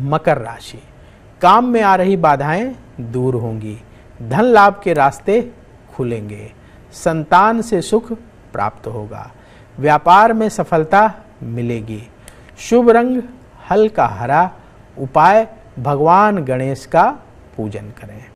मकर राशि काम में आ रही बाधाएं दूर होंगी धन लाभ के रास्ते खुलेंगे संतान से सुख प्राप्त होगा व्यापार में सफलता मिलेगी शुभ रंग हल्का हरा उपाय भगवान गणेश का पूजन करें